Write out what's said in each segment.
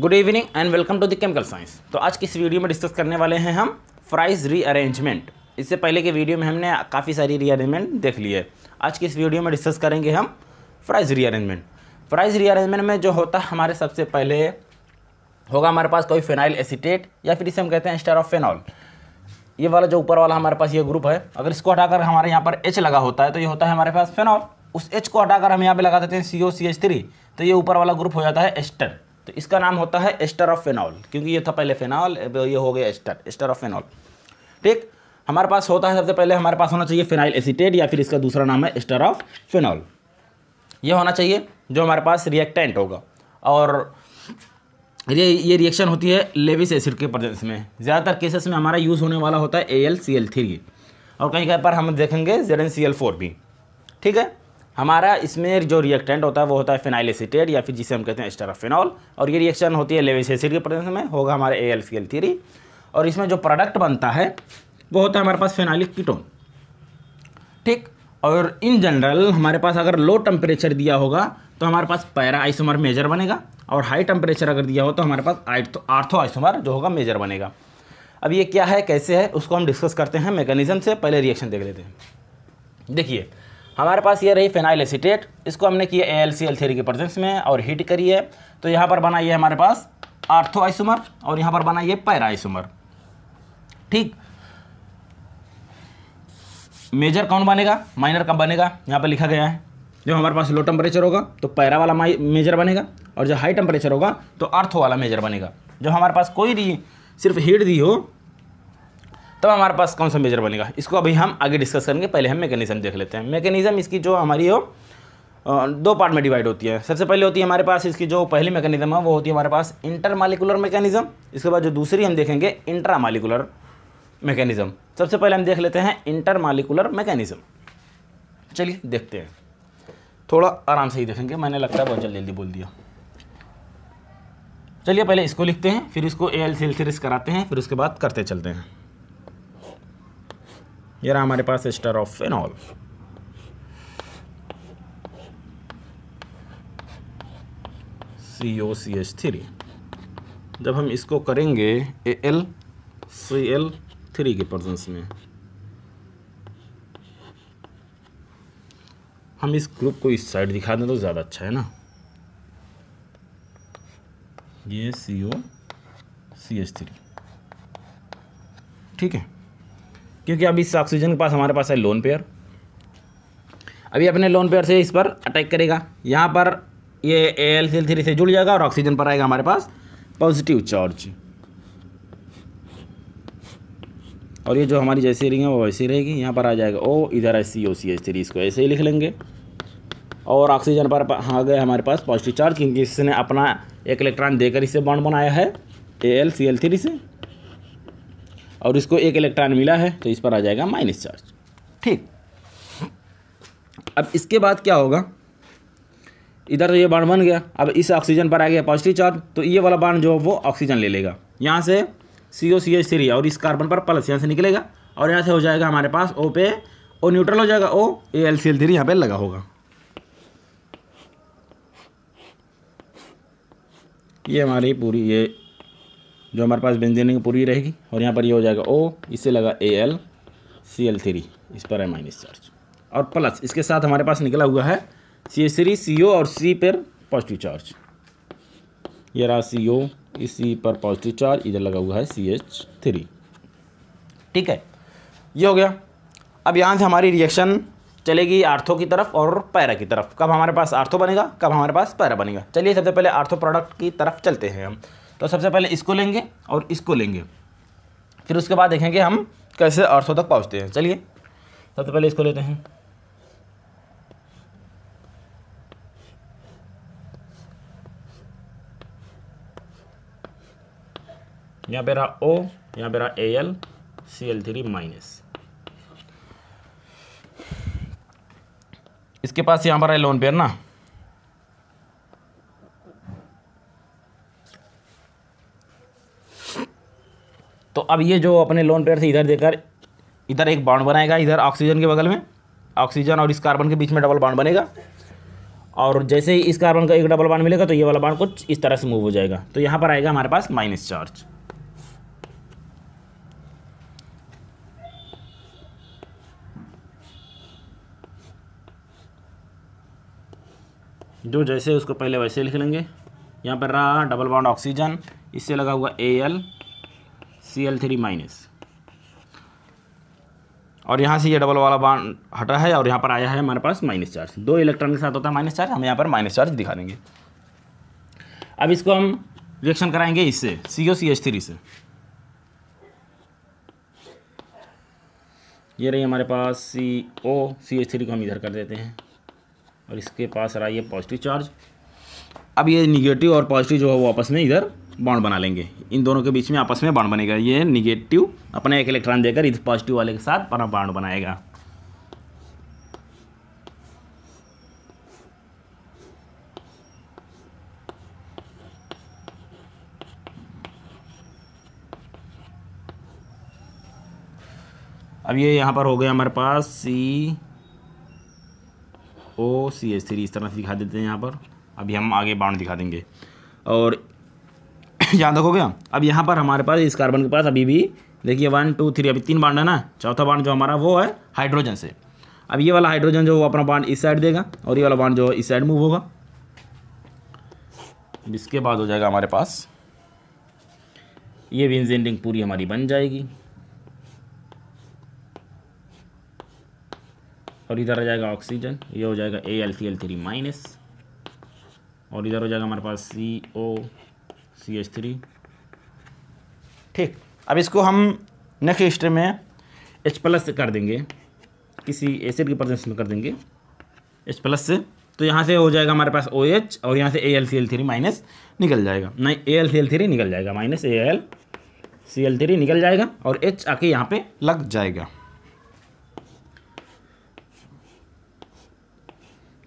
Good evening and welcome to the chemical science तो आज की इस वीडियो में डिस्कस करने वाले हैं हम फ्राइज रीअरेंजमेंट इससे पहले के वीडियो में हमने काफ़ी सारी रीअरेंजमेंट देख ली है आज की इस वीडियो में डिस्कस करेंगे हम फ्राइज रीअरेंजमेंट फ्राइज रीअरेंजमेंट में जो होता है हमारे सबसे पहले होगा हमारे पास कोई फेनाइल एसीटेट या फिर इसे हम कहते हैं स्टार ऑफ फेनॉल ये वाला जो ऊपर वाला हमारे पास ये ग्रुप है अगर इसको हटाकर हमारे यहाँ पर एच लगा होता है तो ये होता है हमारे पास फेनॉल उस एच को हटाकर हम यहाँ पे लगा देते हैं सी ओ सी एच थ्री तो ये ऊपर वाला ग्रुप हो जाता है एस्टर तो इसका नाम होता है एस्टर ऑफ फेनॉल क्योंकि ये था पहले फेनॉल ये हो गया एस्टर एस्टर ऑफ फेनॉल ठीक हमारे पास होता है सबसे पहले हमारे पास होना चाहिए फेनाइल एसिटेट या फिर इसका दूसरा नाम है एस्टर ऑफ फेनॉल ये होना चाहिए जो हमारे पास रिएक्टेंट होगा और ये ये रिएक्शन होती है लेविस एसिड के प्रजेंस में ज़्यादातर केसेस में हमारा यूज़ होने वाला होता है A L C L three और कहीं कहीं पर हम देखेंगे Z N C L four भी ठीक है हमारा इसमें जो रिएक्टेंट होता है वो होता है फिनाइल एसिटेट या फिर जिसे हम कहते हैं एस्टराफिनॉल और ये रिएक्शन होती है लेविस एसिड के प्रेजेंस में होगा हमारे A L C L three और इसमें जो प्रोडक्ट बनता है वो होता है हमारे पास फिनाइलिक कीटोन ठीक और इन जनरल हमारे पास अगर लो टेम्परेचर दिया होगा तो हमारे पास पैरा आइसोमर मेजर बनेगा और हाई टेम्परेचर अगर दिया हो तो हमारे पास आर्थो आइसोमर जो होगा मेजर बनेगा अब ये क्या है कैसे है उसको हम डिस्कस करते हैं मैकेनिज्म से पहले रिएक्शन देख लेते हैं देखिए हमारे पास ये रही फेनाइल एसीटेट इसको हमने किया A L C L three के प्रजेंस में और हीट करिए तो यहाँ पर बना ये हमारे पास आर्थो आइसुमर और यहाँ पर बना ये पैरा आइसुमर ठीक मेजर कौन बनेगा माइनर कब बनेगा यहाँ पर लिखा गया है जब हमारे पास लो टेम्परेचर होगा तो पैरा वाला मेजर बनेगा और जब हाई टेम्परेचर होगा तो अर्थो वाला मेजर बनेगा जब हमारे पास कोई भी सिर्फ हीट दी हो तब हमारे पास कौन सा मेजर बनेगा इसको अभी हम आगे डिस्कस करेंगे पहले हम मैकेनिज्म देख लेते हैं मैकेनिज्म इसकी जो हमारी हो दो पार्ट में डिवाइड होती है सबसे पहले होती है हमारे पास इसकी जो पहली मैकेनिज्म है वो होती है हमारे पास इंटर मालिकुलर मैकेनिज्म इसके बाद जो दूसरी हम देखेंगे इंट्रा मालिकुलर मैकेनिज्म सबसे पहले हम देख लेते हैं इंटर मालिकुलर मैकेनिज्म चलिए देखते हैं थोड़ा आराम से ही देखेंगे मैंने लगता है बहुत जल्दी जल्दी बोल दिया चलिए पहले इसको लिखते हैं फिर इसको ए एल सी कराते हैं फिर उसके बाद करते चलते हैं ये रहा हमारे पास ester of phenol C O C H three जब हम इसको करेंगे A L C L three के प्रजेंस में हम इस ग्रुप को इस साइड दिखा दें तो ज़्यादा अच्छा है ना ये C O C H three ठीक है क्योंकि अभी इस ऑक्सीजन के पास हमारे पास है लोन पेयर अभी अपने लोन पेयर से इस पर अटैक करेगा यहाँ पर ये A L C L three से जुड़ जाएगा और ऑक्सीजन पर आएगा हमारे पास पॉजिटिव चार्ज और ये जो हमारी जैसी रिंग है वो वैसी रहेगी यहाँ पर आ जाएगा ओ इधर S C O C S three इसको ऐसे ही लिख लेंगे और ऑक्सीजन पर आ गए हमारे पास पॉजिटिव चार्ज क्योंकि इसने अपना एक इलेक्ट्रॉन देकर इसे बॉन्ड बनाया है A L C L three से और इसको एक इलेक्ट्रॉन मिला है तो इस पर आ जाएगा माइनस चार्ज ठीक अब इसके बाद क्या होगा इधर तो ये बाण बन गया अब इस ऑक्सीजन पर आ गया पॉजिटिव चार्ज तो ये वाला बाण जो है वो ऑक्सीजन ले लेगा यहाँ से सी ओ सी एच थ्री और इस कार्बन पर प्लस यहाँ से निकलेगा और यहाँ से हो जाएगा हमारे पास ओ पे ओ न्यूट्रल हो जाएगा O A L C L three यहाँ पर लगा होगा ये हमारी पूरी ये जो हमारे पास बेंजीनिंग पूरी रहेगी और यहाँ पर ये हो जाएगा ओ इससे लगा A L C L three इस पर है माइनस चार्ज और प्लस इसके साथ हमारे पास निकला हुआ है सी एस थ्री सी ओ और सी पर पॉजिटिव चार्ज ये रहा सी ओ इस सी पर पॉजिटिव चार्ज इधर लगा हुआ है सी एच थ्री ठीक है ये हो गया अब यहाँ से हमारी रिएक्शन चलेगी आर्थो की तरफ और पैरा की तरफ कब हमारे पास आर्थो बनेगा कब हमारे पास पैरा बनेगा चलिए सबसे पहले आर्थो प्रोडक्ट की तरफ चलते हैं हम तो सबसे पहले इसको लेंगे और इसको लेंगे फिर उसके बाद देखेंगे हम कैसे अर्थों तक पहुँचते हैं चलिए सबसे पहले इसको लेते हैं यहाँ पे रहा ओ यहाँ पे रहा A L C L three minus इसके पास यहाँ पर है लोन पेयर ना अब ये जो अपने लोन पेयर से इधर देकर इधर एक बाउंड बनाएगा इधर ऑक्सीजन के बगल में ऑक्सीजन और इस कार्बन के बीच में डबल बाउंड बनेगा और जैसे ही इस कार्बन का एक डबल बाउंड मिलेगा तो ये वाला बाउंड कुछ इस तरह से मूव हो जाएगा तो यहाँ पर आएगा हमारे पास माइनस चार्ज जो जैसे उसको पहले वैसे लिख लेंगे यहाँ पर रहा डबल बाउंड ऑक्सीजन इससे लगा हुआ A L C L three minus और यहाँ से ये डबल वाला बाड हटा है और यहाँ पर आया है हमारे पास माइनस चार्ज दो इलेक्ट्रॉन के साथ होता है माइनस चार्ज हम यहाँ पर माइनस चार्ज दिखा देंगे अब इसको हम रिएक्शन कराएंगे इससे सी ओ सी एच थ्री से ये रही हमारे पास C O C H three को हम इधर कर देते हैं और इसके पास रहा है पॉजिटिव चार्ज अब ये निगेटिव और पॉजिटिव जो है वो आपस में इधर बाउंड बना लेंगे इन दोनों के बीच में आपस में बाण बनेगा ये निगेटिव अपना एक इलेक्ट्रॉन देकर इस पॉजिटिव वाले के साथ अपना बाण बनाएगा अब ये यहाँ पर हो गया हमारे पास C O C S three इस तरह से दिखा देते हैं यहाँ पर अभी हम आगे बाउंड दिखा देंगे और याद रखोगे अब यहाँ पर हमारे पास इस कार्बन के पास अभी भी देखिए वन टू थ्री अभी तीन बांड है ना चौथा बांड जो हमारा वो है हाइड्रोजन से अब ये वाला हाइड्रोजन जो वो अपना बांड इस साइड देगा और ये वाला बांड जो इस साइड मूव होगा इसके बाद हो जाएगा हमारे पास ये बेंजीन रिंग पूरी हमारी बन जाएगी और इधर आ जाएगा ऑक्सीजन ये हो जाएगा A L C L three minus और इधर हो जाएगा हमारे पास C O C H three ठीक अब इसको हम नेक्स्ट हिस्ट्री में एच प्लस से कर देंगे किसी एसिड की प्रजेंस में कर देंगे एच प्लस से तो यहाँ से हो जाएगा हमारे पास ओ OH और यहाँ से A L C L three minus निकल जाएगा नहीं A L C L three निकल जाएगा minus A L C L three निकल जाएगा और एच आके यहाँ पे लग जाएगा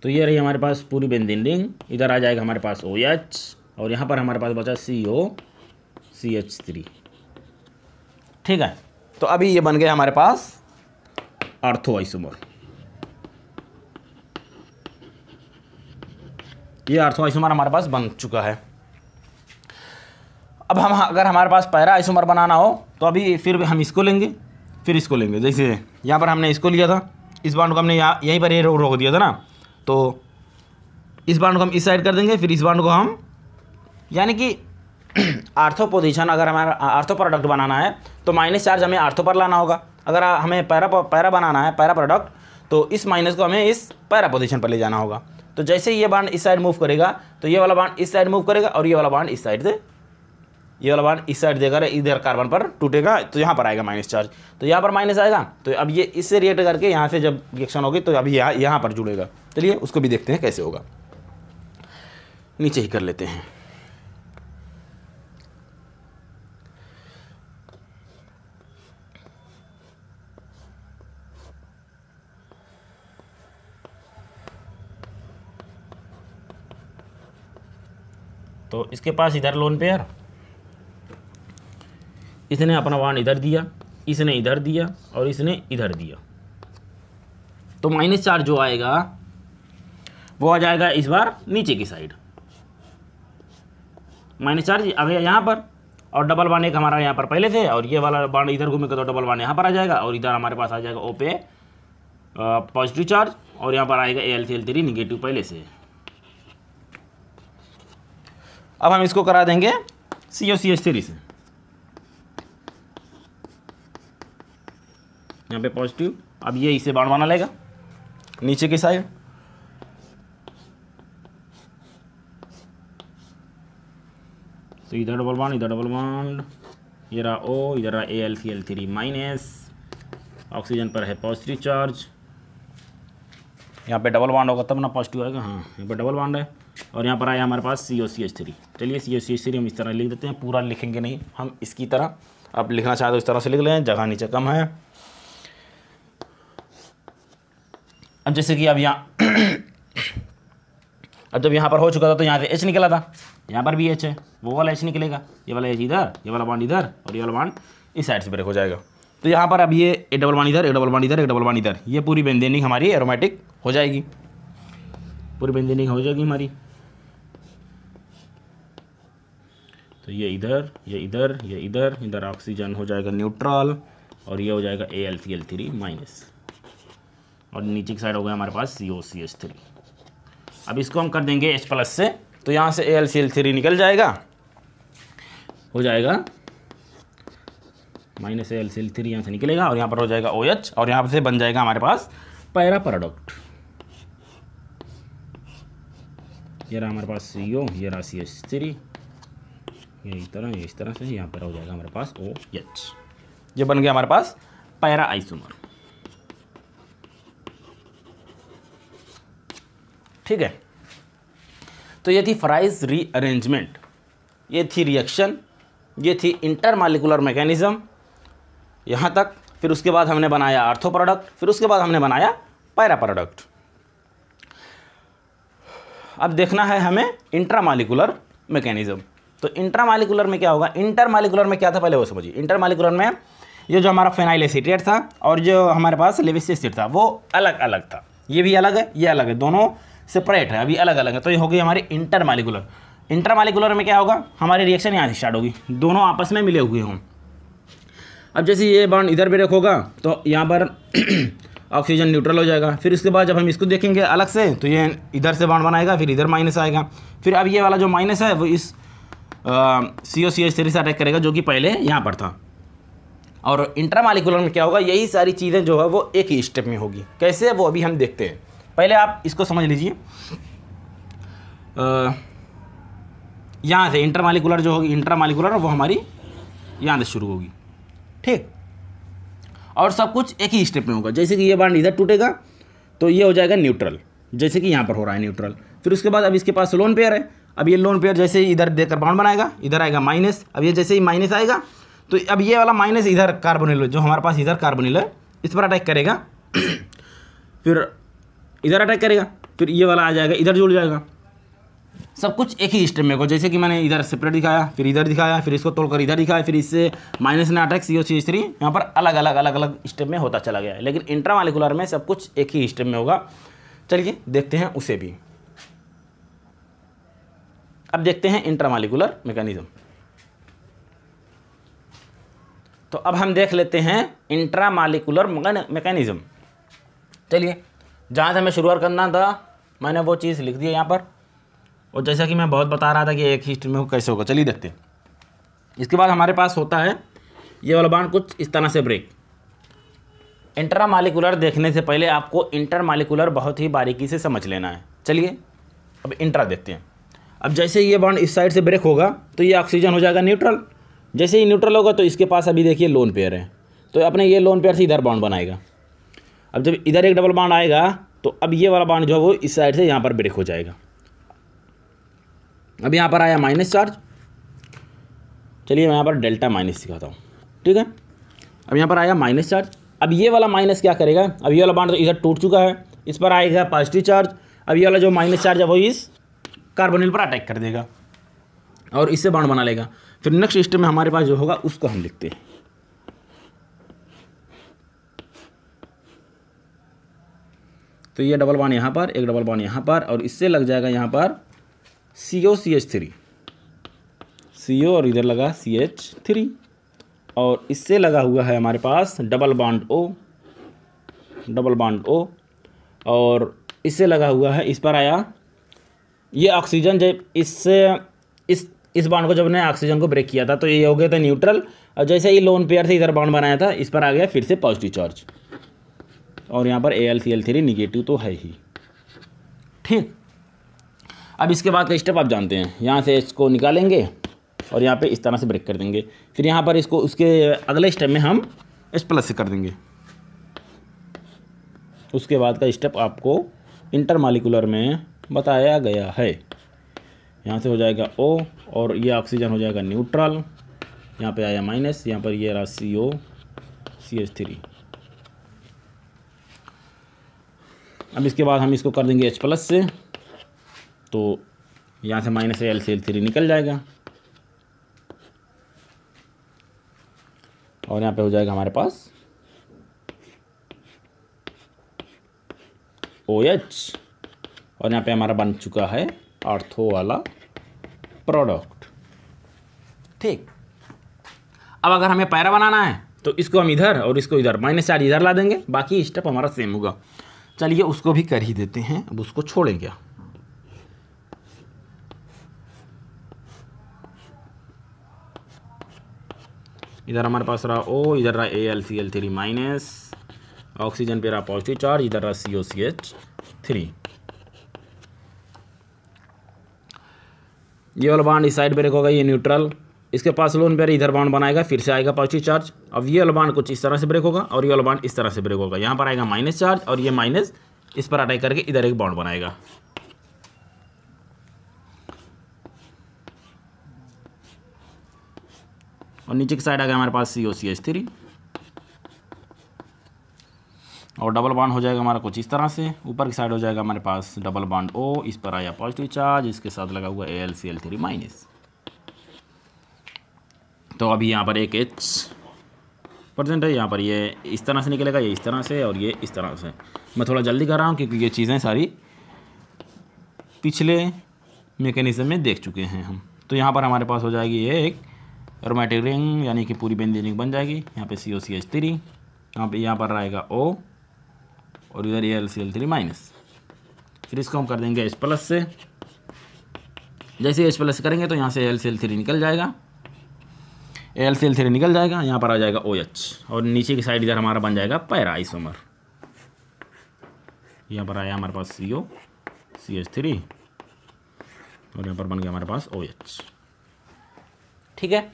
तो ये रही हमारे पास पूरी बेंजीन रिंग इधर आ जाएगा हमारे पास ओ OH और यहाँ पर हमारे पास बचा सी ओ सी एच थ्री ठीक है तो अभी ये बन गए हमारे पास अर्थो आइसोमर ये अर्थो आइसोमर हमारे पास बन चुका है अब हम अगर हमारे पास पैरा आइसोमर बनाना हो तो अभी फिर हम इसको लेंगे फिर इसको लेंगे जैसे यहाँ पर हमने इसको लिया था इस बाउंड को हमने यहाँ यहीं पर ये रोक दिया था ना तो इस बाउंड को हम इस साइड कर देंगे फिर इस बाउंड को हम यानी कि आर्थो पोजिशन अगर हमारा आर्थो प्रोडक्ट बनाना है तो माइनस चार्ज हमें आर्थो पर लाना होगा अगर हमें पैरा पैरा बनाना है पैरा प्रोडक्ट तो इस माइनस को हमें इस पैरा पोजिशन पर ले जाना होगा तो जैसे ये बांड इस साइड मूव करेगा तो ये वाला बांड इस साइड मूव करेगा और ये वाला बांड इस साइड से ये वाला बांड इस साइड देकर इधर कार्बन पर टूटेगा तो यहाँ पर आएगा माइनस चार्ज तो यहाँ पर माइनस आएगा तो अब ये इससे रिएक्ट करके यहाँ से जब रिएक्शन होगी तो अभी यहाँ यहाँ पर जुड़ेगा चलिए उसको भी देखते हैं कैसे होगा नीचे ही कर लेते हैं तो इसके पास इधर लोन पेयर इसने अपना वाहन इधर दिया इसने इधर दिया और इसने इधर दिया तो माइनस चार जो आएगा वो आ जाएगा इस बार नीचे की साइड माइनस चार आ गया यहाँ पर और डबल वन एक हमारा यहाँ पर पहले से और ये वाला बांड इधर घूमेगा तो डबल वन यहाँ पर आ जाएगा और इधर हमारे पास आ जाएगा ओपे पॉजिटिव चार्ज और यहाँ पर आएगा A L C L three negative पहले से अब हम इसको करा देंगे सी ओ सी एच थ्री से यहाँ पे पॉजिटिव अब ये इसे बाढ़ बना लेगा नीचे की साइड तो इधर डबल बाड इधर डबल बाड ये रहा ओ इधर रहा A L C L three minus oxygen पर है पॉजिटिव चार्ज यहाँ पे डबल बाड होगा तब ना पॉजिटिव आएगा हाँ यहाँ पे डबल बाड है और यहाँ पर आया हमारे पास C O C H three चलिए सी ओ सी एच थ्री हम इस तरह लिख देते हैं पूरा लिखेंगे नहीं हम इसकी तरह आप लिखना चाहते हो तो इस तरह से लिख लें जगह नीचे कम है अब जैसे कि अब यहाँ अब जब यहाँ पर हो चुका था तो यहाँ से एच निकला था यहाँ पर भी एच है वो वाला एच निकलेगा ये वाला एच इधर ये वाला बाड इधर और ये वाला बाड इस साइड से ब्रेक हो जाएगा तो यहाँ पर अब ये ए डबल वन इधर ए डबल वन इधर ए डबल वन इधर ये पूरी बेंदेनिंग हमारी एरोमेटिक हो जाएगी पूरी बेंदेनिंग हो जाएगी हमारी तो ये इधर ये इधर ये इधर इधर ऑक्सीजन हो जाएगा न्यूट्रल और ये हो जाएगा A L C L three minus और नीचे की साइड हो गया हमारे पास C O C H three अब इसको हम कर देंगे एच प्लस से तो यहाँ से A L C L three निकल जाएगा हो जाएगा minus L C L three यहाँ से निकलेगा और यहाँ पर हो जाएगा ओ OH, एच और यहाँ से बन जाएगा हमारे पास पैरा प्रोडक्ट ये रहा हमारे पास सी ओ ये रहा सी एच थ्री ये इस तरह ये इस तरह से यहाँ पर हो जाएगा हमारे पास ओ OH. एच ये बन गया हमारे पास पैरा आइसोमर ठीक है तो ये थी फ्राइज रीअरेंजमेंट ये थी रिएक्शन ये थी इंटरमालिकुलर मैकेनिज्म यहाँ तक फिर उसके बाद हमने बनाया आर्थो प्रोडक्ट फिर उसके बाद हमने बनाया पैरा प्रोडक्ट अब देखना है हमें इंट्रा मालिकुलर मैकेनिज्म तो इंट्रा मालिकुलर में क्या होगा इंटर मालिकुलर में क्या था पहले वो समझिए इंटर मालिकुलर में ये जो हमारा फेनाइल एसिटेट था और जो हमारे पास लेविस एसिड था वो अलग अलग था ये भी अलग है ये अलग है दोनों सेपरेट है अभी अलग अलग है तो ये होगी हमारी इंटर मालिकुलर इंटर मालिकुलर में क्या होगा हमारी रिएक्शन यहाँ से स्टार्ट होगी दोनों आपस में मिले हुए हों अब जैसे ये बॉन्ड इधर भी रखोगा तो यहाँ पर ऑक्सीजन न्यूट्रल हो जाएगा फिर उसके बाद जब हम इसको देखेंगे अलग से तो ये इधर से बाउंड बनाएगा फिर इधर माइनस आएगा फिर अब ये वाला जो माइनस है वो इस C O C H three से अटैक करेगा जो कि पहले यहाँ पर था और इंट्रामालिकुलर में क्या होगा यही सारी चीज़ें जो है वो एक ही स्टेप में होगी कैसे वो अभी हम देखते हैं पहले आप इसको समझ लीजिए यहाँ से इंटरमालिकुलर जो होगी मालिकुलर वो हमारी यहाँ से शुरू होगी ठीक और सब कुछ एक ही स्टेप में होगा जैसे कि ये बांड इधर टूटेगा तो ये हो जाएगा न्यूट्रल जैसे कि यहाँ पर हो रहा है न्यूट्रल फिर उसके बाद अब इसके पास लोन पेयर है अब ये लोन पेयर जैसे ही इधर देकर बाउंड बनाएगा इधर आएगा माइनस अब ये जैसे ही माइनस आएगा तो अब ये वाला माइनस इधर कार्बोनिल जो हमारे पास इधर कार्बोनिल है इस पर अटैक करेगा फिर इधर अटैक करेगा फिर ये वाला आ जाएगा इधर जुड़ जाएगा सब कुछ एक ही स्टेप में को जैसे कि मैंने इधर सेपरेट दिखाया फिर इधर दिखाया फिर इसको तोड़कर इधर दिखाया फिर इससे माइनस ने अटैक सी ओ सी थ्री यहाँ पर अलग अलग अलग अलग स्टेप में होता चला गया लेकिन इंट्रामालिकुलर में सब कुछ एक ही स्टेप में होगा चलिए देखते हैं उसे भी अब देखते हैं इंट्रामालिकुलर मेकेनिज्म तो अब हम देख लेते हैं इंट्रामालिकुलर मेकेनिज्म चलिए जहाँ से हमें शुरुआत करना था मैंने वो चीज़ लिख दी है यहाँ पर और जैसा कि मैं बहुत बता रहा था कि एक हिस्ट में हो कैसे होगा चलिए देखते हैं इसके बाद हमारे पास होता है ये वाला बांड कुछ इस तरह से ब्रेक इंटरा मालिकुलर देखने से पहले आपको इंटर मालिकुलर बहुत ही बारीकी से समझ लेना है चलिए अब इंट्रा देखते हैं अब जैसे ये बॉन्ड इस साइड से ब्रेक होगा तो ये ऑक्सीजन हो जाएगा न्यूट्रल जैसे ही न्यूट्रल होगा तो इसके पास अभी देखिए लोन पेयर है तो अपने ये लोन पेयर से इधर बाउंड बनाएगा अब जब इधर एक डबल बाउंड आएगा तो अब ये वाला बॉन्ड जो है वो इस साइड से यहाँ पर ब्रेक हो जाएगा अब यहाँ पर आया माइनस चार्ज चलिए मैं यहाँ पर डेल्टा माइनस दिखाता हूँ ठीक है अब यहाँ पर आया माइनस चार्ज अब ये वाला माइनस क्या करेगा अब ये वाला बाउंड तो इधर टूट चुका है इस पर आएगा पॉजिटिव चार्ज अब ये वाला जो माइनस चार्ज है वो इस कार्बोनिल पर अटैक कर देगा और इससे बाउंड बना लेगा फिर नेक्स्ट स्टेप में हमारे पास जो होगा उसको हम लिखते हैं तो ये डबल बाउंड यहाँ पर एक डबल बाउंड यहाँ पर और इससे लग जाएगा यहाँ पर सी O C H three C ओ और इधर लगा सी एच थ्री और इससे लगा हुआ है हमारे पास double bond O double bond O और इससे लगा हुआ है इस पर आया ये ऑक्सीजन जब इससे इस इस बाड को जब ने ऑक्सीजन को ब्रेक किया था तो ये हो गया था न्यूट्रल और जैसे ये लोन पेयर से इधर बाउंड बनाया था इस पर आ गया फिर से पॉजिटिव चार्ज और यहाँ पर A L C L three negative तो है ही ठीक अब इसके बाद का स्टेप आप जानते हैं यहाँ से इसको निकालेंगे और यहाँ पे इस तरह से ब्रेक कर देंगे फिर यहाँ पर इसको उसके अगले स्टेप में हम एच प्लस से कर देंगे उसके बाद का स्टेप आपको इंटर मालिकुलर में बताया गया है यहाँ से हो जाएगा ओ और ये ऑक्सीजन हो जाएगा न्यूट्रल यहाँ पे आया माइनस यहाँ पर ये रहा सी ओ सी एच थ्री अब इसके बाद हम इसको कर देंगे एच प्लस से तो यहाँ से minus L C L three निकल जाएगा और यहाँ पे हो जाएगा हमारे पास ओ एच और यहाँ पे हमारा बन चुका है आर्थो वाला प्रोडक्ट ठीक अब अगर हमें पैरा बनाना है तो इसको हम इधर और इसको इधर माइनस चार इधर ला देंगे बाकी स्टेप हमारा सेम होगा चलिए उसको भी कर ही देते हैं अब उसको छोड़ेंगे इधर हमारे पास रहा ओ इधर रहा A L C L three minus oxygen पे रहा पॉजिटिव चार्ज इधर रहा सी ओ सी एच थ्री ये वाला बाड इस साइड पे रखोगा ये न्यूट्रल इसके पास लोन पे इधर बाउंड बनाएगा फिर से आएगा पॉजिटिव चार्ज अब ये वाला बाड कुछ इस तरह से ब्रेक होगा और ये वाला बाड इस तरह से ब्रेक होगा यहाँ पर आएगा माइनस चार्ज और ये माइनस इस पर अटैक करके इधर एक बाउंड बनाएगा और नीचे की साइड आ गया हमारे पास C O C H three और डबल बॉन्ड हो जाएगा हमारा कुछ इस तरह से ऊपर की साइड हो जाएगा हमारे पास डबल बॉन्ड ओ इस पर आया पॉजिटिव चार्ज इसके साथ लगा हुआ A L C L three minus तो अभी यहाँ पर एक एच परसेंट है यहाँ पर ये इस तरह से निकलेगा ये इस तरह से और ये इस तरह से मैं थोड़ा जल्दी कर रहा हूँ क्योंकि ये चीज़ें सारी पिछले मेकेनिज़म में देख चुके हैं हम तो यहाँ पर हमारे पास हो जाएगी ये एक एरोमेटिक रिंग यानी कि पूरी बेंजीन रिंग बन जाएगी यहाँ पे सी ओ सी एच थ्री यहाँ पर यहाँ पर आएगा ओ और इधर ये L C L three minus फिर इसको हम कर देंगे एच प्लस से जैसे एच प्लस करेंगे तो यहाँ से एल सी एल थ्री निकल जाएगा एल सी एल थ्री निकल जाएगा यहाँ पर आ जाएगा ओ एच और नीचे की साइड इधर हमारा बन जाएगा पैरा आइसोमर यहाँ पर आया हमारे पास C O C H three और यहाँ पर बन गया हमारे पास ओ एच ठीक है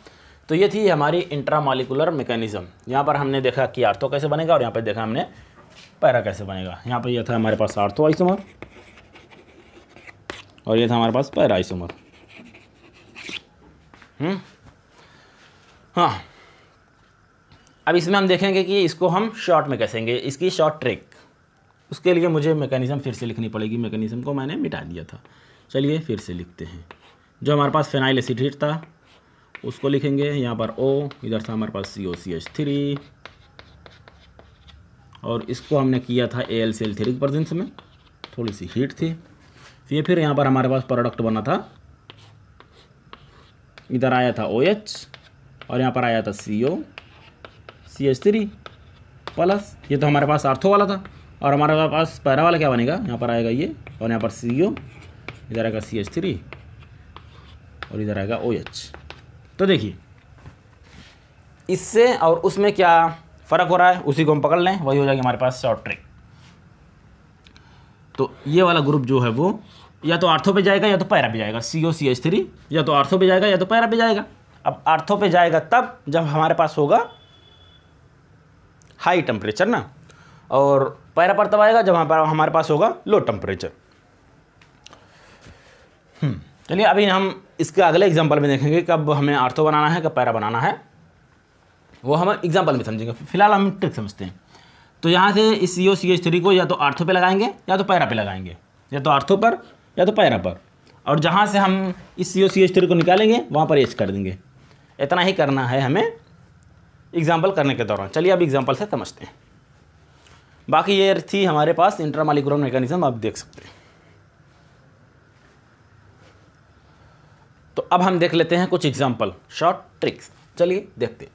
तो ये थी हमारी मालिकुलर मैकेनिज्म यहाँ पर हमने देखा कि आर्थो तो कैसे बनेगा और यहाँ पर देखा हमने पैरा कैसे बनेगा यहाँ पर यह था हमारे पास आर्थो तो आइसोमर और ये था हमारे पास पैरा आइसोमर हम्म? हाँ अब इसमें हम देखेंगे कि इसको हम शॉर्ट में कैसेंगे इसकी शॉर्ट ट्रिक उसके लिए मुझे मैकेनिज़्म फिर से लिखनी पड़ेगी मैकेनिज़्म को मैंने मिटा दिया था चलिए फिर से लिखते हैं जो हमारे पास फेनाइल एसिडेट था उसको लिखेंगे यहाँ पर ओ इधर था हमारे पास C O C H three और इसको हमने किया था A L C L three के प्रजेंस में थोड़ी सी हीट थी ये फिर यहाँ पर हमारे पास प्रोडक्ट बना था इधर आया था ओ एच और यहाँ पर आया था C O C H three plus ये तो हमारे पास आर्थो वाला था और हमारे पास पैरा वाला क्या बनेगा यहाँ पर आएगा ये और यहाँ पर सी ओ इधर आएगा सी एच थ्री और इधर आएगा ओ OH तो देखिए इससे और उसमें क्या फ़र्क हो रहा है उसी को हम पकड़ लें वही हो जाएगी हमारे पास शॉर्ट ट्रिक तो ये वाला ग्रुप जो है वो या तो आर्थो पे जाएगा या तो पैरा पे जाएगा सी ओ सी एच थ्री या तो आर्थो पे जाएगा या तो पैरा पे जाएगा अब आर्थो पे जाएगा तब जब हमारे पास होगा हाई टेम्परेचर ना और पैरा पर तब आएगा जब हमारे पास होगा लो टेम्परेचर हम्म चलिए अभी हम इसके अगले एग्जाम्पल में देखेंगे कब हमें आर्थो बनाना है कब पैरा बनाना है वो हम एग्जाम्पल में समझेंगे फिलहाल हम ट्रिक समझते हैं तो यहाँ से इस C O C H three को या तो आर्थो पे लगाएंगे या तो पैरा पे लगाएंगे या तो आर्थो पर या तो पैरा पर और जहाँ से हम इस C O C H three को निकालेंगे वहाँ पर एच कर देंगे इतना ही करना है हमें एग्जाम्पल करने के दौरान चलिए अब एग्जाम्पल से समझते हैं बाकी ये थी हमारे पास इंटरमालिकुलर मैकेनिज्म आप देख सकते हैं तो अब हम देख लेते हैं कुछ एग्जाम्पल शॉर्ट ट्रिक्स चलिए देखते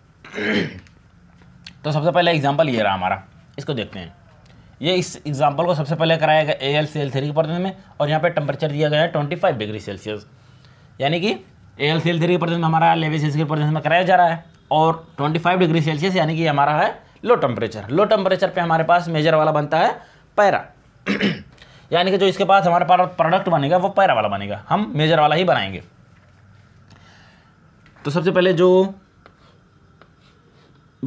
तो सबसे पहले एग्जाम्पल ये रहा हमारा इसको देखते हैं ये इस एग्जाम्पल को सबसे पहले कराया गया A L C L three के प्रदेश में और यहाँ पे टेम्परेचर दिया गया है ट्वेंटी फाइव डिग्री सेल्सियस यानी कि A L C L three के पर्दे में हमारा लेवे सेल्स के प्रदेश में कराया जा रहा है और ट्वेंटी फाइव डिग्री सेल्सियस यानी कि हमारा है लो टेम्परेचर लो टेम्परेचर पर हमारे पास मेजर वाला बनता है पैरा यानी कि जो इसके पास हमारे पास प्रोडक्ट बनेगा वो पैरा वाला बनेगा हम मेजर वाला ही बनाएंगे तो सबसे पहले जो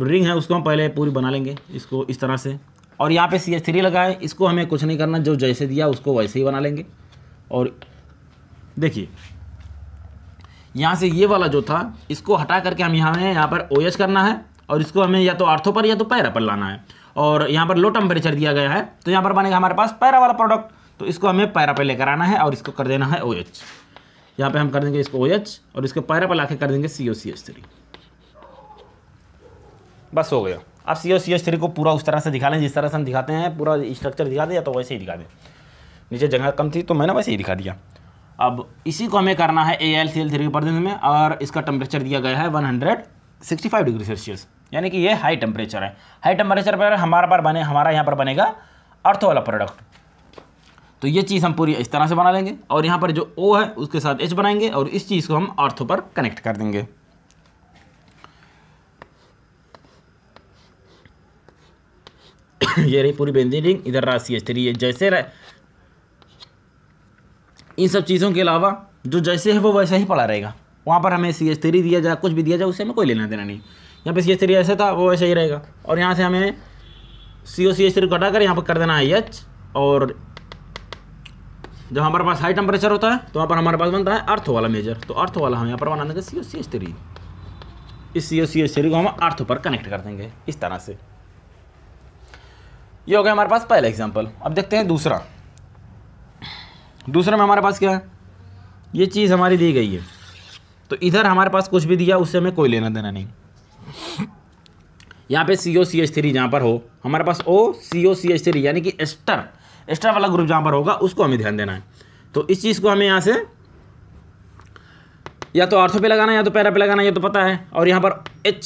रिंग है उसको हम पहले पूरी बना लेंगे इसको इस तरह से और यहाँ पे सी एच थ्री लगाए इसको हमें कुछ नहीं करना जो जैसे दिया उसको वैसे ही बना लेंगे और देखिए यहाँ से ये वाला जो था इसको हटा करके हम यहाँ में यहाँ पर ओ एच करना है और इसको हमें या तो आर्थो पर या तो पैरा पर लाना है और यहाँ पर लो टेम्परेचर दिया गया है तो यहाँ पर बनेगा हमारे पास पैरा वाला प्रोडक्ट तो इसको हमें पैरा पर लेकर आना है और इसको कर देना है ओ OH. यहाँ पे हम कर देंगे इसको ओ OH और इसके पैरा पर ला कर देंगे सी ओ सी एच थ्री बस हो गया अब सी ओ सी एच थ्री को पूरा उस तरह से दिखा लें जिस तरह से हम दिखाते हैं पूरा स्ट्रक्चर दिखा दें या तो वैसे ही दिखा दें नीचे जगह कम थी तो मैंने वैसे ही दिखा दिया अब इसी को हमें करना है A L C L three के में और इसका टेम्परेचर दिया गया है one hundred sixty five degree Celsius यानी कि ये हाई टेम्परेचर है हाई टेम्परेचर पर हमारे पर बने हमारा यहाँ पर बनेगा अर्थ वाला प्रोडक्ट तो ये चीज़ हम पूरी इस तरह से बना लेंगे और यहाँ पर जो ओ है उसके साथ एच बनाएंगे और इस चीज़ को हम आर्थो पर कनेक्ट कर देंगे ये रही पूरी बेंजीनिंग इधर राशि सी एच थ्री जैसे इन सब चीज़ों के अलावा जो जैसे है वो वैसा ही पड़ा रहेगा वहाँ पर हमें सी एच थ्री दिया जाए कुछ भी दिया जाए उससे हमें कोई लेना देना नहीं यहाँ पर सी एच थ्री ऐसे था वो वैसे ही रहेगा और यहाँ से हमें सी ओ सी एच थ्री को हटा कर यहाँ पर कर देना है एच और जब हमारे पास हाई टेम्परेचर होता है तो वहाँ पर हमारे पास बनता है अर्थ वाला मेजर तो अर्थ वाला हम यहाँ पर बना देंगे सी ओ सी एस थ्री इस C O C H three को हम अर्थ पर कनेक्ट कर देंगे इस तरह से ये हो गया हमारे पास पहला एग्जाम्पल अब देखते हैं दूसरा दूसरे में हमारे पास क्या है ये चीज़ हमारी दी गई है तो इधर हमारे पास कुछ भी दिया उससे हमें कोई लेना देना नहीं यहाँ पे सी ओ सी एच थ्री जहाँ पर हो हमारे पास ओ सी ओ सी एच थ्री यानी कि एस्टर एक्स्ट्रा वाला ग्रुप जहाँ पर होगा उसको हमें ध्यान देना है तो इस चीज़ को हमें यहाँ से या तो आर्थो पे लगाना है या तो पैरा पे लगाना है ये तो पता है और यहाँ पर एच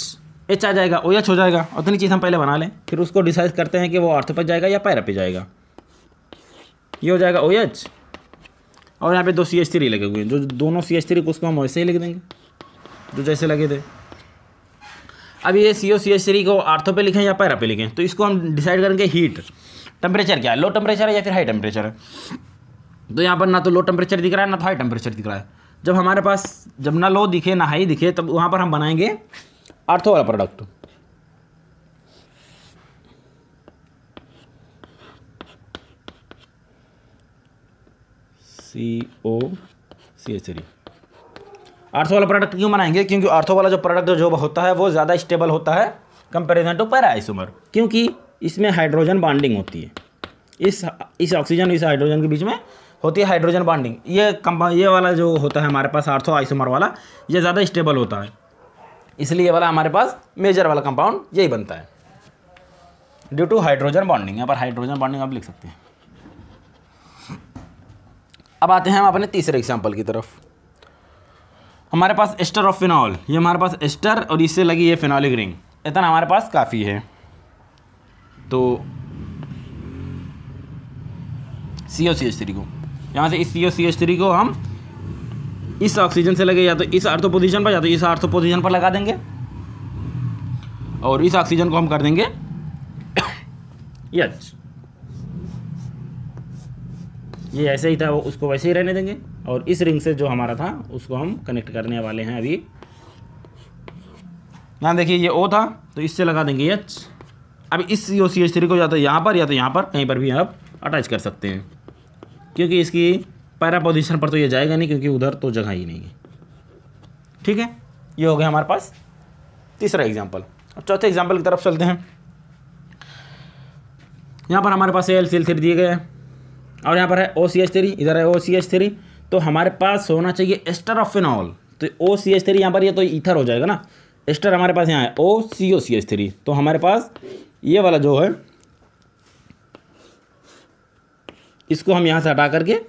एच आ जाएगा ओ एच हो जाएगा उतनी चीज़ हम पहले बना लें फिर उसको डिसाइड करते हैं कि वो आर्थो पर जाएगा या पैरा पे जाएगा ये हो जाएगा ओ एच और यहाँ पे दो सी एच थ्री लगे हुए हैं जो दोनों सी एच थ्री को उसको हम वैसे ही लिख देंगे जो जैसे लगे थे अब ये C O C H three को आर्थो पे लिखें या पैरा पे लिखें तो इसको हम डिसाइड करेंगे हीट टेम्परेचर क्या है लो टेम्परेचर है या फिर हाई टेम्परेचर है तो यहाँ पर ना तो लो टेम्परेचर दिख रहा है ना तो हाई टेम्परेचर दिख रहा है जब हमारे पास जब ना लो दिखे ना हाई दिखे तब वहाँ पर हम बनाएंगे अर्थो वाला product C O C H three ortho वाला प्रोडक्ट क्यों बनाएंगे क्योंकि आर्थो वाला जो प्रोडक्ट जो होता है वो ज़्यादा स्टेबल होता है कंपेरिजन टू पैरा आइसोमर क्योंकि इसमें हाइड्रोजन बॉन्डिंग होती है इस इस ऑक्सीजन इस हाइड्रोजन के बीच में होती है हाइड्रोजन बॉन्डिंग ये कंपा ये वाला जो होता है हमारे पास आर्थो आइसोमर वाला ये ज़्यादा स्टेबल होता है इसलिए ये वाला हमारे पास मेजर वाला कंपाउंड यही बनता है ड्यू टू हाइड्रोजन बॉन्डिंग यहाँ पर हाइड्रोजन बॉन्डिंग आप लिख सकते हैं अब आते हैं हम अपने तीसरे एग्जाम्पल की तरफ हमारे पास एस्टर ऑफ फिनॉल ये हमारे पास एस्टर और इससे लगी ये फिनॉलिक रिंग इतना हमारे पास काफ़ी है तो सी ओ सी एच थ्री को यहाँ से इस C O C H three को हम इस ऑक्सीजन से लगे या तो इस आर्थो पोजीशन पर या तो इस आर्थो पोजीशन पर लगा देंगे और इस ऑक्सीजन को हम कर देंगे यच ये ऐसे ही था वो उसको वैसे ही रहने देंगे और इस रिंग से जो हमारा था उसको हम कनेक्ट करने वाले हैं अभी यहाँ देखिए ये ओ था तो इससे लगा देंगे यच अब इस C O C H three को या तो यहाँ पर या तो यहाँ पर कहीं पर भी आप अटैच कर सकते हैं क्योंकि इसकी पैरा पोजिशन पर तो ये जाएगा नहीं क्योंकि उधर तो जगह ही नहीं है ठीक है ये हो गया हमारे पास तीसरा एग्जाम्पल अब चौथे एग्जाम्पल की तरफ चलते हैं यहाँ पर हमारे पास एल सी एल थ्री दिए गए हैं और यहाँ पर है ओ सी एच थ्री इधर है ओ सी एच थ्री तो हमारे पास होना चाहिए एस्टर ऑफ फिनॉल तो ओ सी एच थ्री यहाँ पर ये तो ईथर हो जाएगा ना एस्टर हमारे पास यहाँ है ओ सी ओ सी एच थ्री तो हमारे पास ये वाला जो है इसको हम यहाँ से हटा करके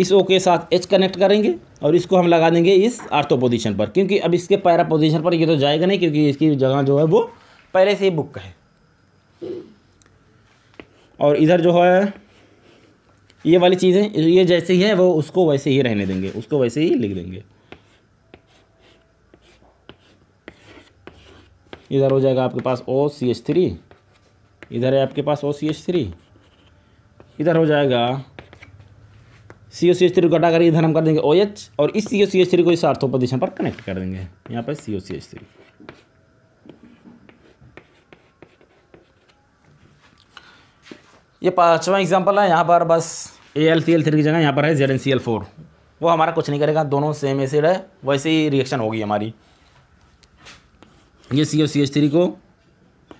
इस ओ के साथ एच कनेक्ट करेंगे और इसको हम लगा देंगे इस आर्थो पोजीशन पर क्योंकि अब इसके पैरा पोजीशन पर ये तो जाएगा नहीं क्योंकि इसकी जगह जो है वो पहले से ही बुक है और इधर जो है ये वाली चीज़ें ये जैसे ही है वो उसको वैसे ही रहने देंगे उसको वैसे ही लिख देंगे इधर हो जाएगा आपके पास ओ सी एच थ्री इधर है आपके पास ओ सी एच थ्री इधर हो जाएगा सी ओ सी एच थ्री को कर इधर हम कर देंगे ओ एच और इस C O C H three को इस आर्थो पोजिशन पर कनेक्ट कर देंगे यहाँ पर सी ओ सी एच थ्री ये पाँचवा एग्जाम्पल है यहाँ पर बस A L C L three की जगह यहाँ पर है Z N C L four वो हमारा कुछ नहीं करेगा दोनों सेम एसिड है वैसे ही रिएक्शन होगी हमारी ये C O C H three को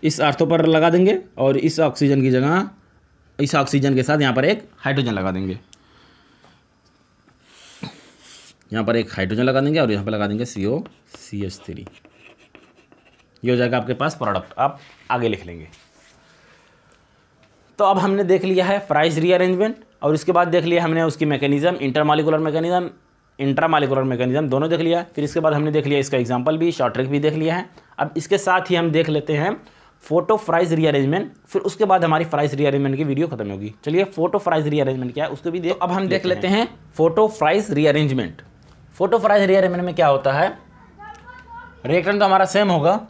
इस आर्थो पर लगा देंगे और इस ऑक्सीजन की जगह इस ऑक्सीजन के साथ यहाँ पर एक हाइड्रोजन लगा देंगे यहाँ पर एक हाइड्रोजन लगा देंगे और यहाँ पर लगा देंगे सी ओ सी एच थ्री ये हो जाएगा आपके पास प्रोडक्ट आप आगे लिख लेंगे तो अब हमने देख लिया है प्राइस रीअरेंजमेंट और इसके बाद देख लिया हमने उसकी mechanism intermolecular mechanism intramolecular mechanism दोनों देख लिया फिर इसके बाद हमने देख लिया इसका एग्जाम्पल भी शॉर्ट ट्रिक भी देख लिया है अब इसके साथ ही हम देख लेते हैं फोटो फ्राइज रीअरेंजमेंट फिर उसके बाद हमारी फ्राइज रीअरेंजमेंट की वीडियो खत्म होगी चलिए फोटो फ्राइज रीअरेंजमेंट क्या है उसको भी देख तो अब हम देख लेते हैं photo Fries rearrangement photo Fries rearrangement में क्या होता है रिएक्शन तो हमारा सेम होगा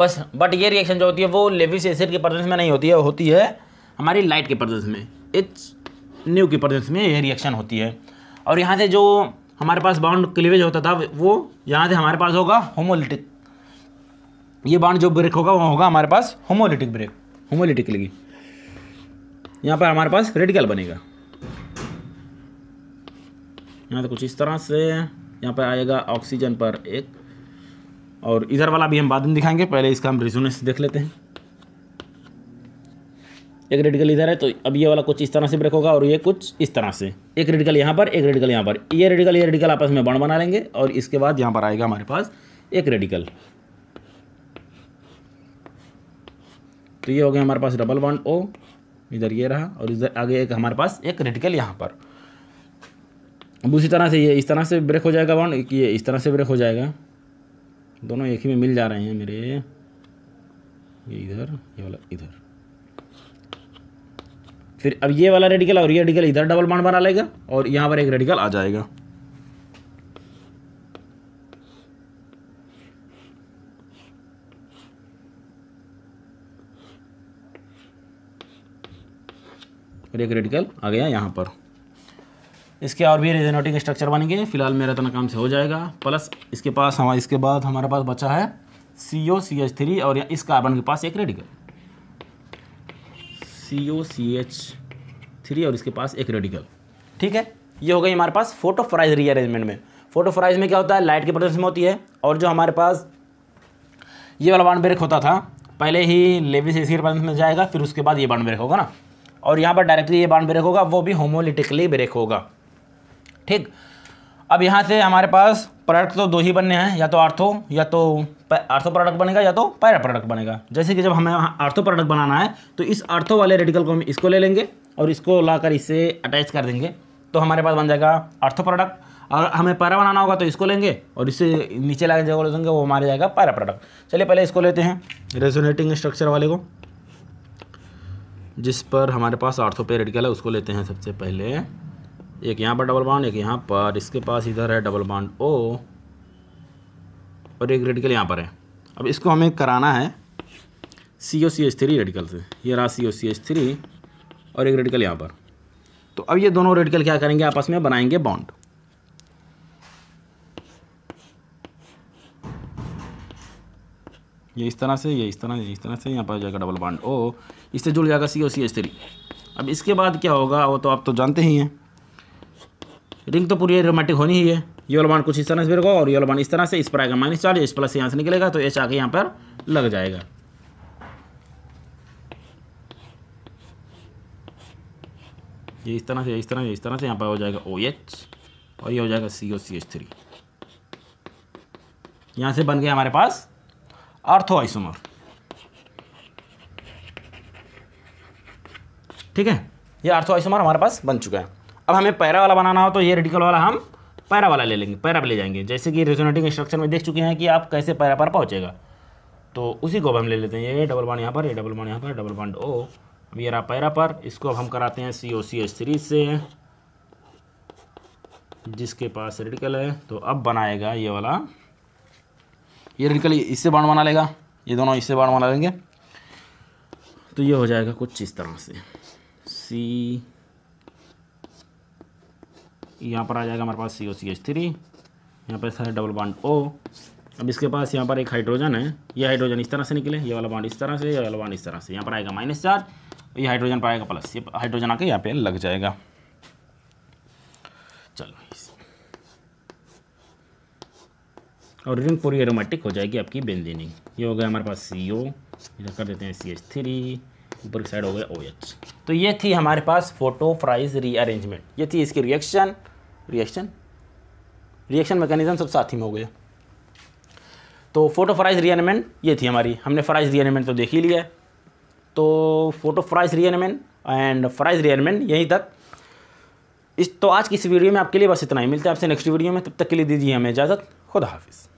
बस बट ये रिएक्शन जो होती है वो लेविस एसिड के प्रेजेंस में नहीं होती है होती है हमारी लाइट के प्रेजेंस में इट्स न्यू के प्रेजेंस में ये रिएक्शन होती है और यहाँ से जो हमारे पास बाउंड क्लीवेज होता था वो यहाँ से हमारे पास होगा होमोलिटिक ये बाउंड जो ब्रेक होगा वो होगा हमारे पास होमोलिटिक ब्रेक होमोलिटिक लेगी यहाँ पर हमारे पास रेडिकल बनेगा यहाँ से तो कुछ इस तरह से यहाँ पर आएगा ऑक्सीजन पर एक और इधर वाला भी हम बाद में दिखाएंगे पहले इसका हम रिजोनेंस देख लेते हैं एक रेडिकल इधर है तो अब ये वाला कुछ इस तरह से ब्रेक होगा और ये कुछ इस तरह से एक रेडिकल यहाँ पर एक रेडिकल यहाँ पर ये रेडिकल ये रेडिकल आपस में बण बना लेंगे और इसके बाद यहाँ पर आएगा हमारे पास एक रेडिकल तो ये हो गया हमारे पास डबल बॉन्ड ओ इधर ये रहा और इधर आगे एक हमारे पास एक रेडिकल यहाँ पर अब उसी तरह से ये इस तरह से ब्रेक हो जाएगा बॉन्ड ये इस तरह से ब्रेक हो जाएगा दोनों एक ही में मिल जा रहे हैं मेरे ये इधर ये वाला इधर फिर अब ये वाला रेडिकल और ये रेडिकल इधर डबल बॉन्ड बना लेगा और यहाँ पर एक रेडिकल आ जाएगा और एक रेडिकल आ गया यहाँ पर इसके और भी रेजेनोटिक स्ट्रक्चर बनेंगे फिलहाल मेरा इतना काम से हो जाएगा प्लस इसके पास हमारे इसके बाद हमारे पास बचा है C O C H three और इस कार्बन के पास एक radical C O C H three और इसके पास एक रेडिकल ठीक है ये हो गई हमारे पास फोटो फ्राइज रीअरेंजमेंट में फोटो फ्राइज में क्या होता है लाइट की प्रदर्शन में होती है और जो हमारे पास ये वाला बाउंड ब्रेक होता था पहले ही लेविस एसी के प्रदर्शन में जाएगा फिर उसके बाद ये बाउंड ब्रेक होगा ना और यहाँ पर डायरेक्टली ये बाउंड ब्रेक होगा वो भी होमोलिटिकली ब्रेक होगा ठीक अब यहाँ से हमारे पास प्रोडक्ट तो दो ही बनने हैं या तो आर्थो या तो आर्थो प्रोडक्ट बनेगा या तो पैरा प्रोडक्ट बनेगा जैसे कि जब हमें आर्थो प्रोडक्ट बनाना है तो इस आर्थो वाले रेडिकल को हम इसको ले लेंगे और इसको लाकर इससे अटैच कर देंगे तो हमारे पास बन जाएगा आर्थो प्रोडक्ट और हमें पैरा बनाना होगा तो इसको लेंगे और इससे नीचे ला जगह देंगे वो हमारे जाएगा पैरा प्रोडक्ट चलिए पहले इसको लेते हैं रेजोनेटिंग स्ट्रक्चर वाले को जिस पर हमारे पास आर्थो पे रेडिकल है उसको लेते हैं सबसे पहले एक यहाँ पर डबल बाउंड एक यहाँ पर इसके पास इधर है डबल बाउंड ओ और एक रेडिकल यहाँ पर है अब इसको हमें कराना है C O C H three radical से ये रहा सी ओ सी एच थ्री और एक रेडिकल यहाँ पर तो अब ये दोनों रेडिकल क्या करेंगे आपस में बनाएंगे बाउंड ये इस तरह से ये इस तरह से इस तरह से यहाँ पर जाएगा डबल बाउंड ओ इससे जुड़ जाएगा सी ओ सी एच थ्री अब इसके बाद क्या होगा वो तो आप तो जानते ही हैं रिंग तो पूरी रोमेटिक होनी ही है ये वाला बांड कुछ इस तरह से फिर और ये वाला बांड इस तरह से इस पर आएगा माइनस चार्ज इस प्लस यहाँ से निकलेगा तो एच आके यहाँ पर लग जाएगा ये इस तरह से इस तरह से इस तरह से यहाँ पर हो जाएगा ओ एच और ये हो जाएगा सी ओ सी एच थ्री यहाँ से बन गया हमारे पास अर्थो आइसोमर ठीक है ये अर्थो आइसोमर हमारे पास बन चुका है अब हमें पैरा वाला बनाना हो तो ये रेडिकल वाला हम पैरा वाला ले लेंगे पैरा पर ले जाएंगे जैसे कि रेजोनेटिंग स्ट्रक्चर में देख चुके हैं कि आप कैसे पैरा पर पहुँचेगा तो उसी को अब हम ले लेते हैं ये डबल बॉन्ड यहाँ पर ये डबल बॉन्ड यहाँ पर डबल बॉन्ड ओ अब ये रहा पैरा पर इसको अब हम कराते हैं सी ओ सी एच थ्री से जिसके पास रेडिकल है तो अब बनाएगा ये वाला ये रेडिकल इससे बाण बना लेगा ये दोनों इससे बाण बना लेंगे तो ये हो जाएगा कुछ इस तरह से सी यहाँ पर आ जाएगा हमारे पास C O C H three यहाँ पर सर डबल बॉन्ड ओ अब इसके पास यहाँ पर एक हाइड्रोजन है ये हाइड्रोजन इस तरह से निकले ये वाला बॉन्ड इस तरह से ये वाला बॉन्ड इस तरह से यहाँ पर आएगा माइनस चार्ज ये हाइड्रोजन पर आएगा प्लस ये हाइड्रोजन आके यहाँ पे लग जाएगा चलो और रिंग पूरी एरोमेटिक हो जाएगी आपकी बेंजीनिंग ये हो गया हमारे पास सी ओ इधर कर देते हैं सी एच थ्री ऊपर की साइड हो गया ओ एच तो ये थी हमारे पास फोटो फ्राइज रीअरेंजमेंट ये थी इसकी रिएक्शन रिएक्शन रिएक्शन मैकेनिज्म सब साथ ही में हो गया तो फोटोफ्राइज रियनमेंट ये थी हमारी हमने फ्राइज रियनमेंट तो देख ही लिया है तो फोटोफ्राइज रियनमेंट एंड फ्राइज रियनमेंट यहीं तक इस तो आज की इस वीडियो में आपके लिए बस इतना ही मिलता है आपसे नेक्स्ट वीडियो में तब तक के लिए दीजिए हमें इजाज़त खुदा हाफिज़